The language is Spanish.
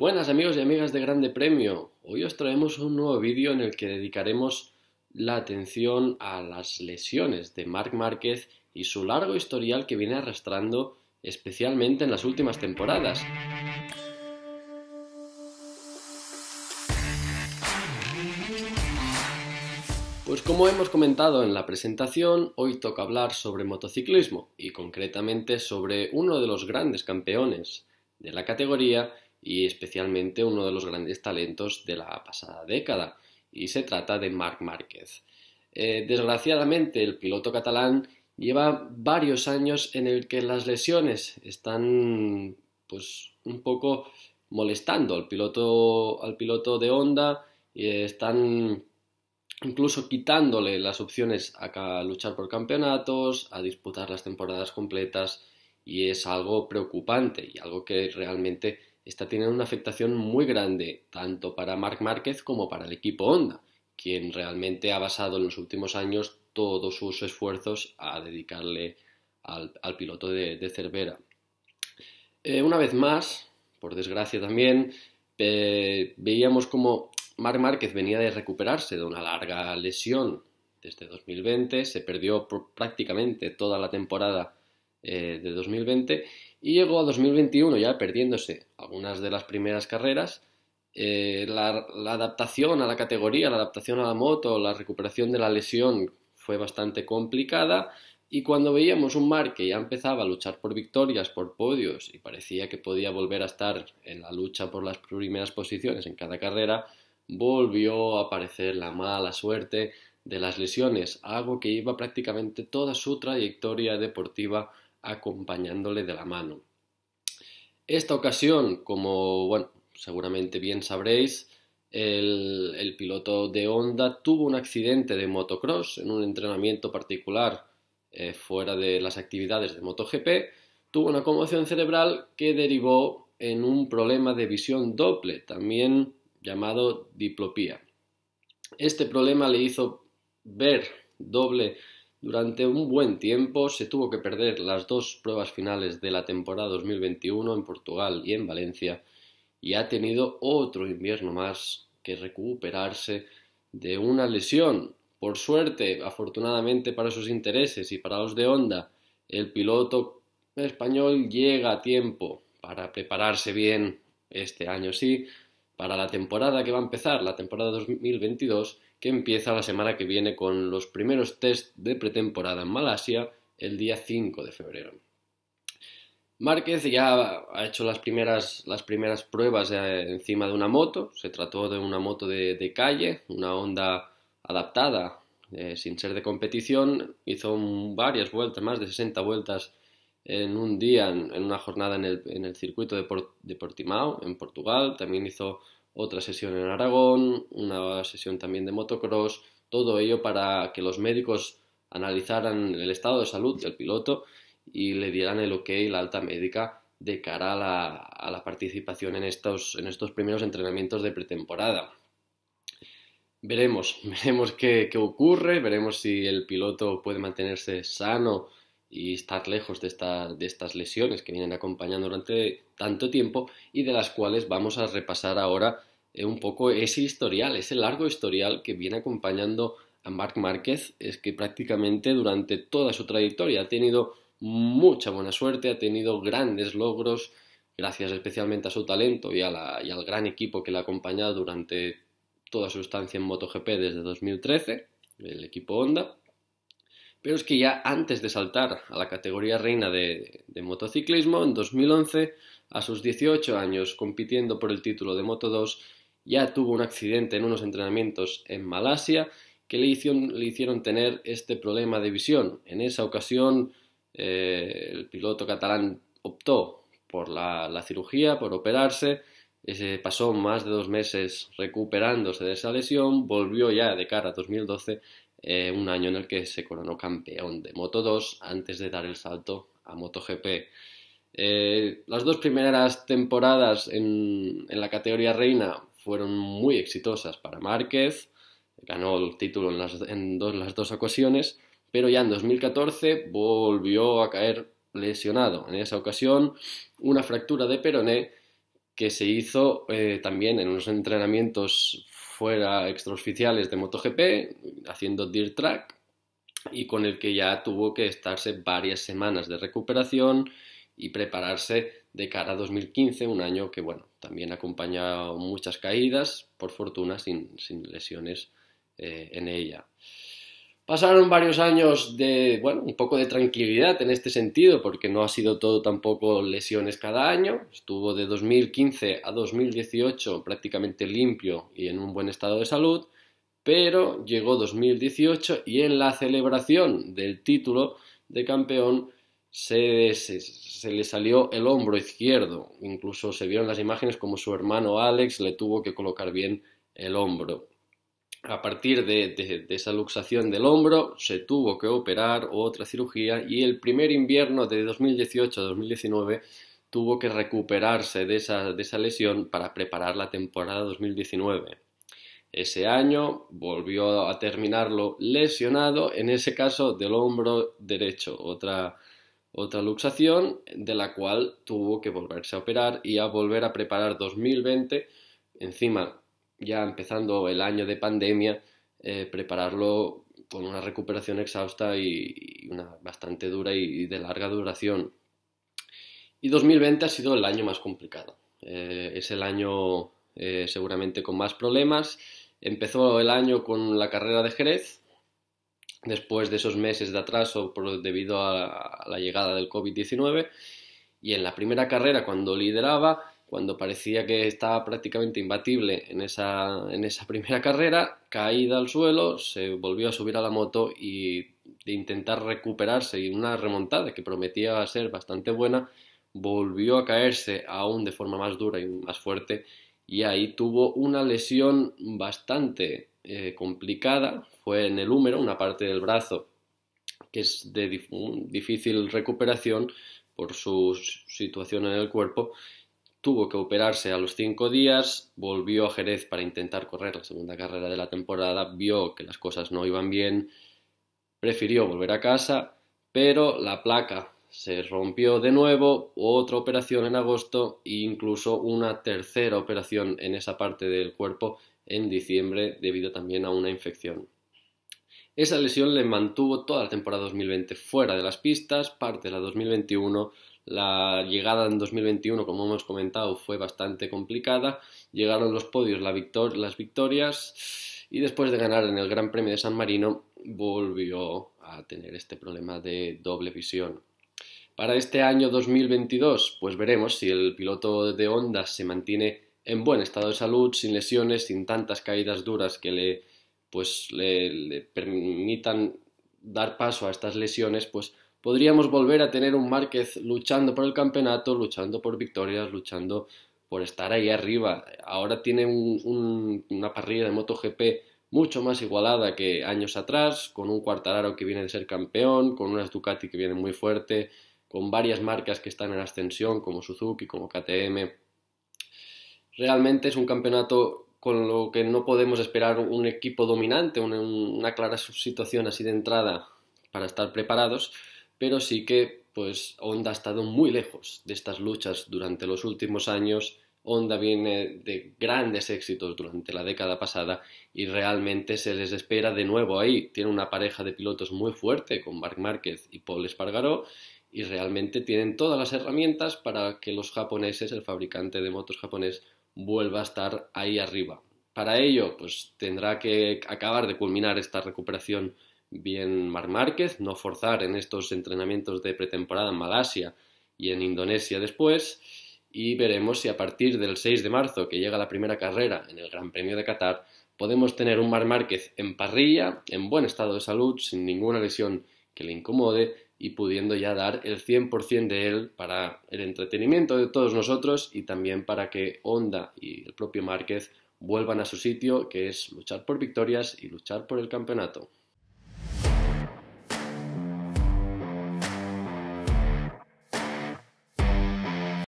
Buenas amigos y amigas de Grande Premio. Hoy os traemos un nuevo vídeo en el que dedicaremos la atención a las lesiones de Marc Márquez y su largo historial que viene arrastrando especialmente en las últimas temporadas. Pues como hemos comentado en la presentación, hoy toca hablar sobre motociclismo y concretamente sobre uno de los grandes campeones de la categoría y especialmente uno de los grandes talentos de la pasada década, y se trata de Marc Márquez. Eh, desgraciadamente, el piloto catalán lleva varios años en el que las lesiones están pues un poco molestando al piloto, al piloto de Honda y están incluso quitándole las opciones a luchar por campeonatos, a disputar las temporadas completas y es algo preocupante y algo que realmente está teniendo una afectación muy grande, tanto para Marc Márquez como para el equipo Honda, quien realmente ha basado en los últimos años todos sus esfuerzos a dedicarle al, piloto de, Cervera. Eh, una vez más, por desgracia también, eh, veíamos como Marc Márquez venía de recuperarse de una larga lesión desde 2020, se perdió prácticamente toda la temporada eh, de 2020 y llegó a 2021 ya perdiéndose algunas de las primeras carreras. Eh, la, la, adaptación a la categoría, la adaptación a la moto, la recuperación de la lesión fue bastante complicada y cuando veíamos un Mar que ya empezaba a luchar por victorias, por podios y parecía que podía volver a estar en la lucha por las primeras posiciones en cada carrera, volvió a aparecer la mala suerte de las lesiones, algo que iba prácticamente toda su trayectoria deportiva acompañándole de la mano. Esta ocasión, como bueno, seguramente bien sabréis, el, piloto de Honda tuvo un accidente de motocross en un entrenamiento particular eh, fuera de las actividades de MotoGP. Tuvo una conmoción cerebral que derivó en un problema de visión doble, también llamado diplopía. Este problema le hizo ver doble durante un buen tiempo se tuvo que perder las dos pruebas finales de la temporada 2021 en Portugal y en Valencia y ha tenido otro invierno más que recuperarse de una lesión. Por suerte, afortunadamente para sus intereses y para los de Honda, el piloto español llega a tiempo para prepararse bien este año sí, para la temporada que va a empezar, la temporada 2022, que empieza la semana que viene con los primeros test de pretemporada en Malasia el día 5 de febrero. Márquez ya ha hecho las primeras, las primeras pruebas eh, encima de una moto, se trató de una moto de, calle, una Honda adaptada eh, sin ser de competición, hizo varias vueltas, más de 60 vueltas en un día, en, una jornada en el, en el circuito de, de Portimao, en Portugal, también hizo otra sesión en Aragón, una sesión también de motocross, todo ello para que los médicos analizaran el estado de salud del piloto y le dieran el ok, la alta médica, de cara a la, participación en estos, en estos primeros entrenamientos de pretemporada. Veremos, veremos qué, ocurre, veremos si el piloto puede mantenerse sano y estar lejos de, de estas lesiones que vienen acompañando durante tanto tiempo y de las cuales vamos a repasar ahora eh, un poco ese historial, ese largo historial que viene acompañando a Marc Márquez, es que prácticamente durante toda su trayectoria ha tenido mucha buena suerte, ha tenido grandes logros, gracias especialmente a su talento y, al gran equipo que le ha acompañado durante toda su estancia en MotoGP desde 2013, el equipo Honda. Pero es que ya antes de saltar a la categoría reina de motociclismo, en 2011, a sus 18 años compitiendo por el título de Moto 2, ya tuvo un accidente en unos entrenamientos en Malasia que le hicieron, tener este problema de visión. En esa ocasión eh, el piloto catalán optó por la, cirugía, por operarse, se pasó más de dos meses recuperándose de esa lesión, volvió ya de cara a 2012, eh, un año en el que se coronó campeón de Moto 2 antes de dar el salto a MotoGP. Eh, las dos primeras temporadas en la categoría reina fueron muy exitosas para Márquez, ganó el título en las, dos, ocasiones, pero ya en 2014 volvió a caer lesionado. En esa ocasión, una fractura de peroné que se hizo eh, también en unos entrenamientos fuera extraoficiales de MotoGP, haciendo dirt track, y con el que ya tuvo que estarse varias semanas de recuperación y prepararse de cara a 2015, un año que, bueno, también acompaña muchas caídas, por fortuna, sin, lesiones eh, en ella. Pasaron varios años de, bueno, un poco de tranquilidad en este sentido, porque no ha sido todo tampoco lesiones cada año. Estuvo de 2015 a 2018 prácticamente limpio y en un buen estado de salud, pero llegó 2018 y en la celebración del título de campeón se, le salió el hombro izquierdo. Incluso se vieron las imágenes como su hermano Alex le tuvo que colocar bien el hombro. A partir de, esa luxación del hombro se tuvo que operar otra cirugía y el primer invierno de 2018 2019 tuvo que recuperarse de esa, de esa lesión para preparar la temporada 2019 ese año, volvió a terminarlo lesionado, en ese caso del hombro derecho, otra, otra luxación de la cual tuvo que volverse a operar y a volver a preparar 2020, encima ya empezando el año de pandemia, eh, prepararlo con una recuperación exhausta y, una bastante dura y, de larga duración. Y 2020 ha sido el año más complicado. Eh, es el año eh, seguramente con más problemas. Empezó el año con la carrera de Jerez, después de esos meses de atraso debido a la llegada del COVID-19 y en la primera carrera cuando lideraba, cuando parecía que estaba prácticamente imbatible en esa, en esa primera carrera, caída al suelo, se volvió a subir a la moto y de intentar recuperarse y una remontada que prometía ser bastante buena, volvió a caerse aún de forma más dura y más fuerte y ahí tuvo una lesión bastante eh, complicada fue en el húmero, una parte del brazo que es de difícil recuperación por su situación en el cuerpo. Tuvo que operarse a los cinco días, volvió a Jerez para intentar correr la segunda carrera de la temporada, vio que las cosas no iban bien, prefirió volver a casa, pero la placa se rompió de nuevo, otra operación en agosto e incluso una tercera operación en esa parte del cuerpo en diciembre debido también a una infección. Esa lesión le mantuvo toda la temporada 2020 fuera de las pistas, parte de la 2021 la llegada en 2021, como hemos comentado, fue bastante complicada. Llegaron los podios, las victorias y después de ganar en el Gran Premio de San Marino volvió a tener este problema de doble visión. Para este año 2022, pues veremos si el piloto de Honda se mantiene en buen estado de salud, sin lesiones, sin tantas caídas duras que le, pues, le, permitan dar paso a estas lesiones, pues podríamos volver a tener un Márquez luchando por el campeonato, luchando por victorias, luchando por estar ahí arriba. Ahora tiene una parrilla de MotoGP mucho más igualada que años atrás, con un Cuartararo que viene de ser campeón, con unas Ducati que viene muy fuerte, con varias marcas que están en ascensión como Suzuki, como KTM, realmente es un campeonato con lo que no podemos esperar un equipo dominante, una, clara situación así de entrada para estar preparados, pero sí que pues Honda ha estado muy lejos de estas luchas durante los últimos años. Honda viene de grandes éxitos durante la década pasada y realmente se les espera de nuevo ahí. Tiene una pareja de pilotos muy fuerte con Marc Márquez y Paul Espargaró y realmente tienen todas las herramientas para que los japoneses, el fabricante de motos japonés, vuelva a estar ahí arriba. Para ello, pues tendrá que acabar de culminar esta recuperación bien Mar Márquez, no forzar en estos entrenamientos de pretemporada en Malasia y en Indonesia después, y veremos si a partir del 6 de marzo, que llega la primera carrera en el Gran Premio de Qatar, podemos tener un Mar Márquez en parrilla, en buen estado de salud, sin ninguna lesión que le incomode, y pudiendo ya dar el 100% de él para el entretenimiento de todos nosotros y también para que Honda y el propio Márquez vuelvan a su sitio, que es luchar por victorias y luchar por el campeonato.